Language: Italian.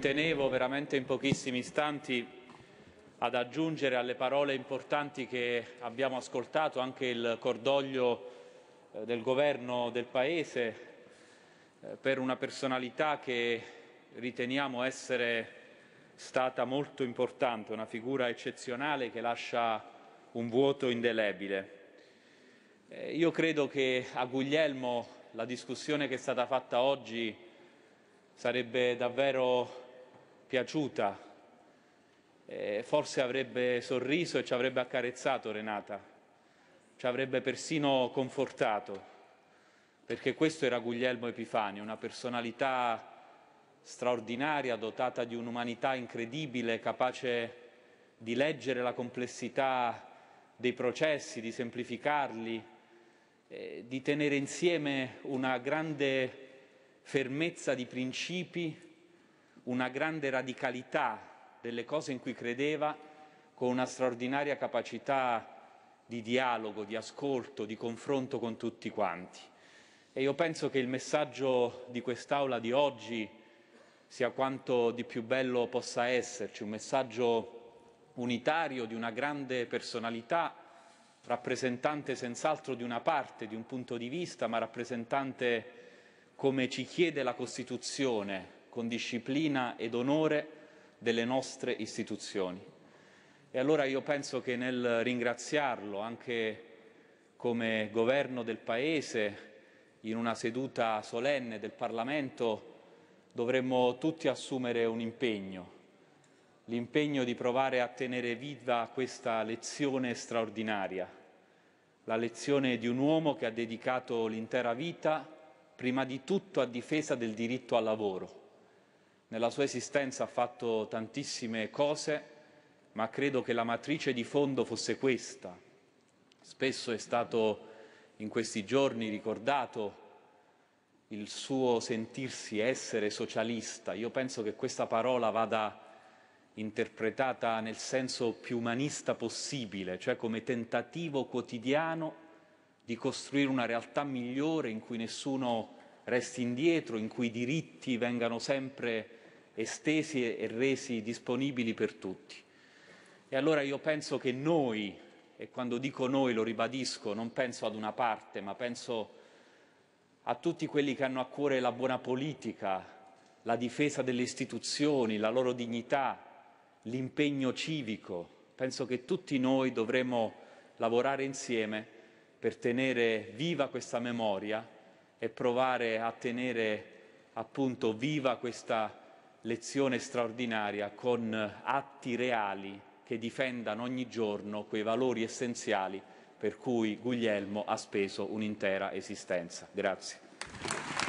tenevo veramente in pochissimi istanti ad aggiungere alle parole importanti che abbiamo ascoltato anche il cordoglio eh, del governo del Paese eh, per una personalità che riteniamo essere stata molto importante, una figura eccezionale che lascia un vuoto indelebile. Eh, io credo che a Guglielmo la discussione che è stata fatta oggi sarebbe davvero piaciuta, eh, forse avrebbe sorriso e ci avrebbe accarezzato Renata, ci avrebbe persino confortato, perché questo era Guglielmo Epifani, una personalità straordinaria, dotata di un'umanità incredibile, capace di leggere la complessità dei processi, di semplificarli, eh, di tenere insieme una grande fermezza di principi una grande radicalità delle cose in cui credeva, con una straordinaria capacità di dialogo, di ascolto, di confronto con tutti quanti. E io penso che il messaggio di quest'Aula di oggi sia quanto di più bello possa esserci, un messaggio unitario di una grande personalità, rappresentante senz'altro di una parte, di un punto di vista, ma rappresentante, come ci chiede la Costituzione, con disciplina ed onore delle nostre istituzioni. E allora io penso che nel ringraziarlo anche come governo del Paese, in una seduta solenne del Parlamento, dovremmo tutti assumere un impegno, l'impegno di provare a tenere viva questa lezione straordinaria, la lezione di un uomo che ha dedicato l'intera vita prima di tutto a difesa del diritto al lavoro, nella sua esistenza ha fatto tantissime cose, ma credo che la matrice di fondo fosse questa. Spesso è stato in questi giorni ricordato il suo sentirsi essere socialista. Io penso che questa parola vada interpretata nel senso più umanista possibile, cioè come tentativo quotidiano di costruire una realtà migliore in cui nessuno resti indietro, in cui i diritti vengano sempre estesi e resi disponibili per tutti. E allora io penso che noi, e quando dico noi lo ribadisco, non penso ad una parte, ma penso a tutti quelli che hanno a cuore la buona politica, la difesa delle istituzioni, la loro dignità, l'impegno civico. Penso che tutti noi dovremmo lavorare insieme per tenere viva questa memoria e provare a tenere appunto viva questa lezione straordinaria con atti reali che difendano ogni giorno quei valori essenziali per cui Guglielmo ha speso un'intera esistenza. Grazie.